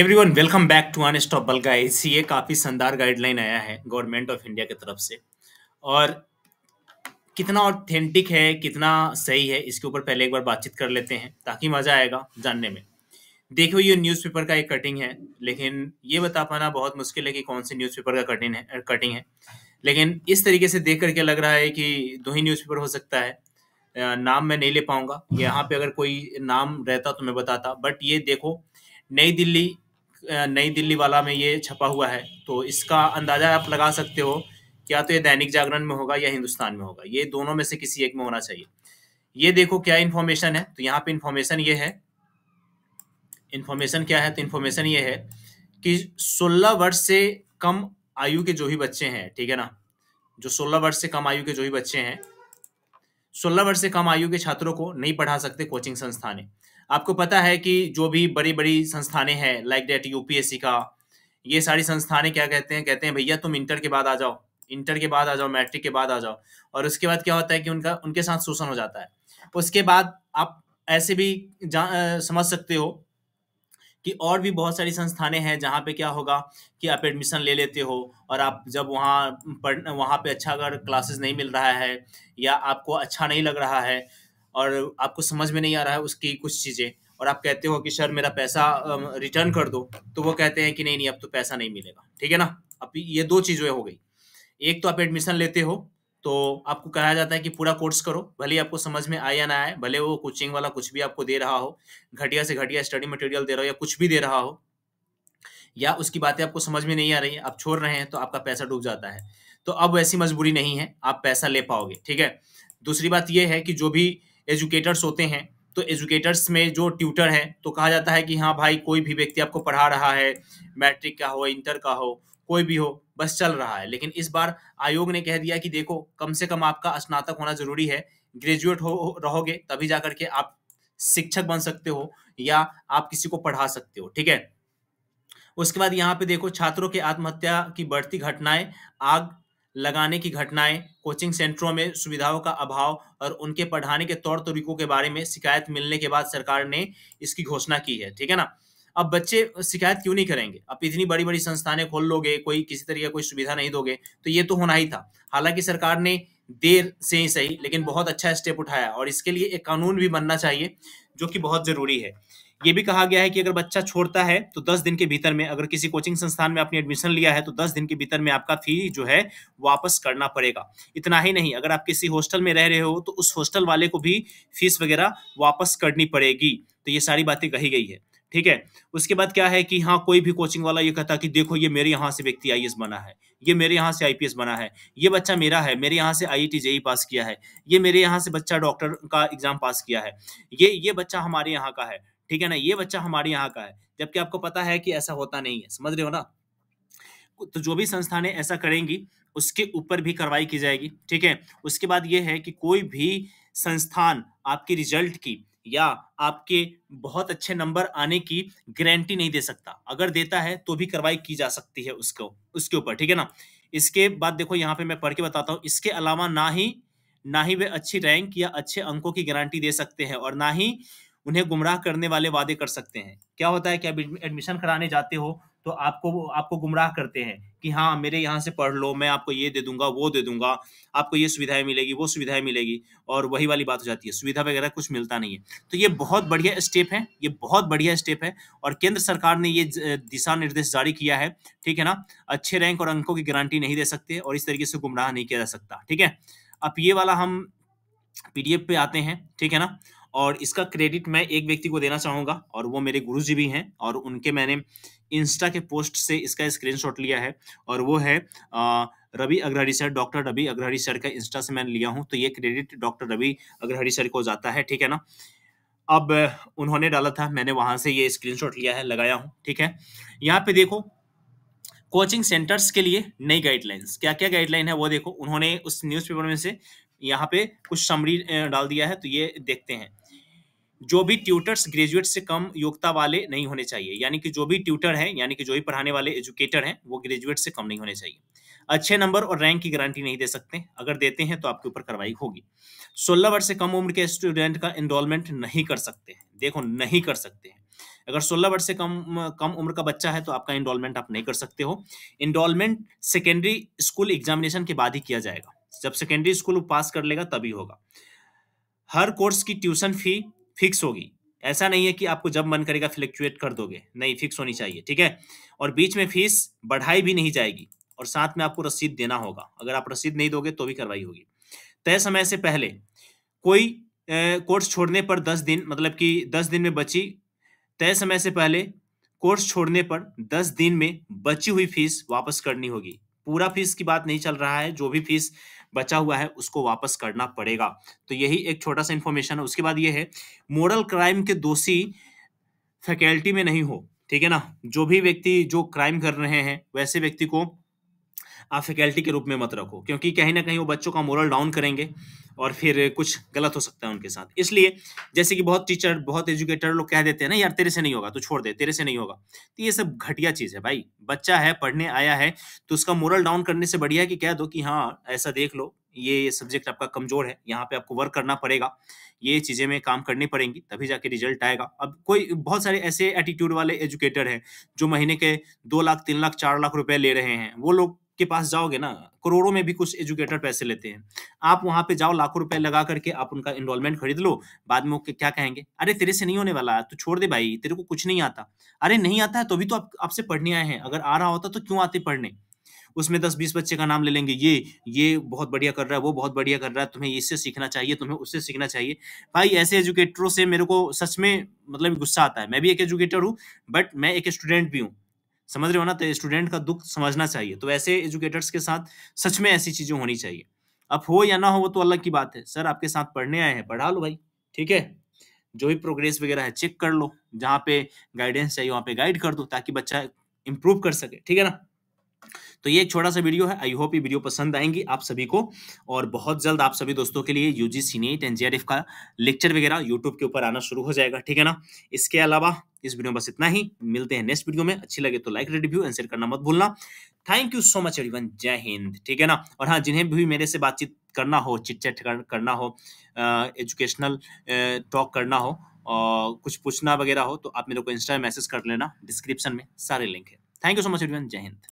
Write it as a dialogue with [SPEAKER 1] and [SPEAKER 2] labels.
[SPEAKER 1] everyone welcome back to unstoppable guys ये काफ़ी शानदार गाइडलाइन आया है गवर्नमेंट ऑफ इंडिया की तरफ से और कितना ऑथेंटिक है कितना सही है इसके ऊपर पहले एक बार बातचीत कर लेते हैं ताकि मज़ा आएगा जानने में देखो ये न्यूज़पेपर का एक कटिंग है लेकिन ये बता पाना बहुत मुश्किल है कि कौन से न्यूज़पेपर का कटिंग है कटिंग है लेकिन इस तरीके से देख करके लग रहा है कि दो ही न्यूज़पेपर हो सकता है नाम मैं नहीं ले पाऊंगा यहाँ पे अगर कोई नाम रहता तो मैं बताता बट ये देखो नई दिल्ली नई दिल्ली वाला में ये छपा हुआ है तो इसका अंदाजा आप लगा सकते हो क्या तो ये दैनिक जागरण में होगा या हिंदुस्तान में होगा ये दोनों में से किसी एक में होना चाहिए ये देखो क्या इन्फॉर्मेशन है तो यहाँ पे इन्फॉर्मेशन ये है इन्फॉर्मेशन क्या है तो इन्फॉर्मेशन ये है कि 16 वर्ष से कम आयु के जो भी बच्चे हैं ठीक है ना जो 16 वर्ष से कम आयु के जो भी बच्चे हैं 16 वर्ष से कम आयु के छात्रों को नहीं पढ़ा सकते कोचिंग संस्थाने आपको पता है कि जो भी बड़ी बड़ी संस्थाने हैं लाइक डेट यूपीएससी का ये सारी संस्थाने क्या कहते हैं कहते हैं भैया तुम इंटर के बाद आ जाओ इंटर के बाद आ जाओ मैट्रिक के बाद आ जाओ और उसके बाद क्या होता है कि उनका उनके साथ शोषण हो जाता है उसके बाद आप ऐसे भी जा आ, समझ सकते हो कि और भी बहुत सारी संस्थाने हैं जहाँ पे क्या होगा कि आप एडमिशन ले लेते हो और आप जब वहाँ पढ़ वहाँ पे अच्छा अगर क्लासेस नहीं मिल रहा है या आपको अच्छा नहीं लग रहा है और आपको समझ में नहीं आ रहा है उसकी कुछ चीज़ें और आप कहते हो कि सर मेरा पैसा रिटर्न कर दो तो वो कहते हैं कि नहीं नहीं अब तो पैसा नहीं मिलेगा ठीक है ना अब ये दो चीज़ें हो गई एक तो आप एडमिशन लेते हो तो आपको कहा जाता है कि पूरा कोर्स करो भले आपको समझ में आए या ना आए भले वो कोचिंग वाला कुछ भी आपको दे रहा हो घटिया से घटिया स्टडी मटेरियल दे रहा हो या कुछ भी दे रहा हो या उसकी बातें आपको समझ में नहीं आ रही है आप छोड़ रहे हैं तो आपका पैसा डूब जाता है तो अब वैसी मजबूरी नहीं है आप पैसा ले पाओगे ठीक है दूसरी बात यह है कि जो भी एजुकेटर्स होते हैं तो एजुकेटर्स में जो ट्यूटर है तो कहा जाता है कि हाँ भाई कोई भी व्यक्ति आपको पढ़ा रहा है मैट्रिक का हो इंटर का हो कोई भी हो बस चल रहा है लेकिन इस बार आयोग ने कह दिया कि देखो कम से कम आपका स्नातक होना जरूरी है ग्रेजुएट हो रहोगे तभी जा करके आप शिक्षक बन सकते हो या आप किसी को पढ़ा सकते हो ठीक है उसके बाद यहाँ पे देखो छात्रों के आत्महत्या की बढ़ती घटनाएं आग लगाने की घटनाएं कोचिंग सेंटरों में सुविधाओं का अभाव और उनके पढ़ाने के तौर तरीकों के बारे में शिकायत मिलने के बाद सरकार ने इसकी घोषणा की है ठीक है ना अब बच्चे शिकायत क्यों नहीं करेंगे अब इतनी बड़ी बड़ी संस्थानें खोल लोगे कोई किसी तरीके कोई सुविधा नहीं दोगे तो ये तो होना ही था हालांकि सरकार ने देर से ही सही लेकिन बहुत अच्छा स्टेप उठाया और इसके लिए एक कानून भी बनना चाहिए जो कि बहुत जरूरी है ये भी कहा गया है कि अगर बच्चा छोड़ता है तो दस दिन के भीतर में अगर किसी कोचिंग संस्थान में आपने एडमिशन लिया है तो दस दिन के भीतर में आपका फी जो है वापस करना पड़ेगा इतना ही नहीं अगर आप किसी हॉस्टल में रह रहे हो तो उस हॉस्टल वाले को भी फीस वगैरह वापस करनी पड़ेगी तो ये सारी बातें कही गई है ठीक है उसके बाद क्या है कि हाँ कोई भी कोचिंग वाला ये कहता कि देखो ये मेरे यहाँ से व्यक्ति आई बना है ये मेरे यहाँ से आई बना है ये बच्चा मेरा है मेरे यहाँ से आई जेई e e पास किया है ये मेरे यहाँ से बच्चा डॉक्टर का एग्जाम पास किया है ये ये बच्चा हमारे यहाँ का है ठीक है ना ये बच्चा हमारे यहाँ का है जबकि आपको पता है कि ऐसा होता नहीं है समझ रहे हो ना तो जो भी संस्थानें ऐसा करेंगी उसके ऊपर भी कार्रवाई की जाएगी ठीक है उसके बाद ये है कि कोई भी संस्थान आपके रिजल्ट की या आपके बहुत अच्छे नंबर आने की गारंटी नहीं दे सकता अगर देता है तो भी कार्रवाई की जा सकती है उसको उसके ऊपर ठीक है ना इसके बाद देखो यहाँ पे मैं पढ़ के बताता हूँ इसके अलावा ना ही ना ही वे अच्छी रैंक या अच्छे अंकों की गारंटी दे सकते हैं और ना ही उन्हें गुमराह करने वाले वादे कर सकते हैं क्या होता है कि आप एडमिशन कराने जाते हो तो आपको आपको गुमराह करते हैं कि हाँ मेरे यहाँ से पढ़ लो मैं आपको ये दे दूंगा वो दे दूंगा आपको ये सुविधाएं मिलेगी वो सुविधाएं मिलेगी और वही वाली बात हो जाती है सुविधा वगैरह कुछ मिलता नहीं है तो ये बहुत बढ़िया स्टेप है ये बहुत बढ़िया स्टेप है और केंद्र सरकार ने ये दिशा निर्देश जारी किया है ठीक है ना अच्छे रैंक और अंकों की गारंटी नहीं दे सकते और इस तरीके से गुमराह नहीं किया जा सकता ठीक है अब ये वाला हम पी पे आते हैं ठीक है ना और इसका क्रेडिट मैं एक व्यक्ति को देना चाहूँगा और वो मेरे गुरु जी भी हैं और उनके मैंने इंस्टा के पोस्ट से इसका स्क्रीन लिया है और वो है Ravi Agrahari sir doctor Ravi Agrahari sir का इंस्टा से मैंने लिया हूँ तो ये credit doctor Ravi Agrahari sir को जाता है ठीक है ना अब उन्होंने डाला था मैंने वहाँ से ये स्क्रीनशॉट लिया है लगाया हूँ ठीक है यहाँ पे देखो कोचिंग सेंटर्स के लिए नई गाइडलाइंस क्या क्या गाइडलाइन है वो देखो उन्होंने उस न्यूज़पेपर में से यहाँ पे कुछ समरी डाल दिया है तो ये देखते हैं जो भी ट्यूटर्स ग्रेजुएट से कम योग्यता वाले नहीं होने चाहिए यानी कि जो भी ट्यूटर हैं यानी कि जो भी पढ़ाने वाले एजुकेटर हैं वो ग्रेजुएट से कम नहीं होने चाहिए अच्छे नंबर और रैंक की गारंटी नहीं दे सकते अगर देते हैं तो आपके ऊपर कार्रवाई होगी सोलह वर्ष से कम उम्र के स्टूडेंट का इनरोलमेंट नहीं कर सकते हैं देखो नहीं कर सकते हैं अगर 16 वर्ष से कम कम उम्र का बच्चा है तो आपका इनरोलमेंट आप नहीं कर सकते हो इनरोलमेंट सेकेंडरी स्कूल एग्जामिनेशन के बाद ही किया जाएगा जब सेकेंडरी स्कूल पास कर लेगा तभी होगा हर कोर्स की ट्यूशन फी फिक्स होगी ऐसा नहीं है कि आपको जब मन करेगा फ्लक्चुएट कर दोगे नहीं फिक्स होनी चाहिए ठीक है और बीच में फीस बढ़ाई भी नहीं जाएगी और साथ में आपको रसीद देना होगा अगर आप रसीद नहीं दोगे तो भी कार्रवाई होगी तय समय से पहले कोई कोर्स छोड़ने पर दस दिन मतलब कि दस दिन में बची तय समय से पहले कोर्स छोड़ने पर दस दिन में बची हुई फीस वापस करनी होगी पूरा फीस की बात नहीं चल रहा है जो भी फीस बचा हुआ है उसको वापस करना पड़ेगा तो यही एक छोटा सा इंफॉर्मेशन है उसके बाद ये है मॉरल क्राइम के दोषी फैकल्टी में नहीं हो ठीक है ना जो भी व्यक्ति जो क्राइम कर रहे हैं वैसे व्यक्ति को आप फैकल्टी के रूप में मत रखो क्योंकि कहीं ना कहीं वो बच्चों का मोरल डाउन करेंगे और फिर कुछ गलत हो सकता है उनके साथ इसलिए जैसे कि बहुत टीचर बहुत एजुकेटर लोग कह देते हैं ना यार तेरे से नहीं होगा तो छोड़ दे तेरे से नहीं होगा तो ये सब घटिया चीज़ है भाई बच्चा है पढ़ने आया है तो उसका मोरल डाउन करने से बढ़िया कि कह दो कि हाँ ऐसा देख लो ये सब्जेक्ट आपका कमजोर है यहाँ पे आपको वर्क करना पड़ेगा ये चीज़ें में काम करनी पड़ेंगी तभी जाके रिजल्ट आएगा अब कोई बहुत सारे ऐसे एटीट्यूड वाले एजुकेटर हैं जो महीने के दो लाख तीन लाख चार लाख रुपए ले रहे हैं वो लोग के पास जाओगे ना करोड़ों में भी कुछ एजुकेटर पैसे लेते हैं आप वहां पे जाओ लाखों रुपए लगा करके आप उनका इनरोलमेंट खरीद लो बाद में क्या कहेंगे अरे तेरे से नहीं होने वाला है तो छोड़ दे भाई तेरे को कुछ नहीं आता अरे नहीं आता है तो भी तो आप आपसे पढ़ने आए हैं अगर आ रहा होता तो क्यों आते पढ़ने उसमें दस बीस बच्चे का नाम ले लेंगे ये ये बहुत बढ़िया कर रहा है वो बहुत बढ़िया कर रहा है तुम्हें इससे सीखना चाहिए तुम्हें उससे सीखना चाहिए भाई ऐसे एजुकेटरों से मेरे को सच में मतलब गुस्सा आता है मैं भी एक एजुकेटर हूँ बट मैं एक स्टूडेंट भी हूँ समझ रहे हो ना तो स्टूडेंट का दुख समझना चाहिए तो ऐसे एजुकेटर्स के साथ सच में ऐसी चीजें होनी चाहिए अब हो या ना हो वो तो अलग की बात है सर आपके साथ पढ़ने आए हैं पढ़ा लो भाई ठीक है जो भी प्रोग्रेस वगैरह है चेक कर लो जहाँ पे गाइडेंस चाहिए वहाँ पे गाइड कर दो ताकि बच्चा इम्प्रूव कर सके ठीक है ना तो ये एक छोटा सा वीडियो है आई होप ये वीडियो पसंद आएंगी आप सभी को और बहुत जल्द आप सभी दोस्तों के लिए यूजीसी नेट एंड जेआरएफ का लेक्चर वगैरह यूट्यूब के ऊपर आना शुरू हो जाएगा ठीक है ना इसके अलावा इस वीडियो में बस इतना ही मिलते हैं नेक्स्ट वीडियो में अच्छी लगे तो लाइक रिव्यू एंड शेयर करना मत भूलना thank you so much everyone जय हिंद ठीक है ना और हाँ जिन्हें भी मेरे से बातचीत करना हो चिट चैट करना हो एजुकेशनल टॉक करना हो और कुछ पूछना वगैरह हो तो आप मेरे को इंस्टा मैसेज कर लेना डिस्क्रिप्शन में सारे लिंक है thank you so much everyone जय हिंद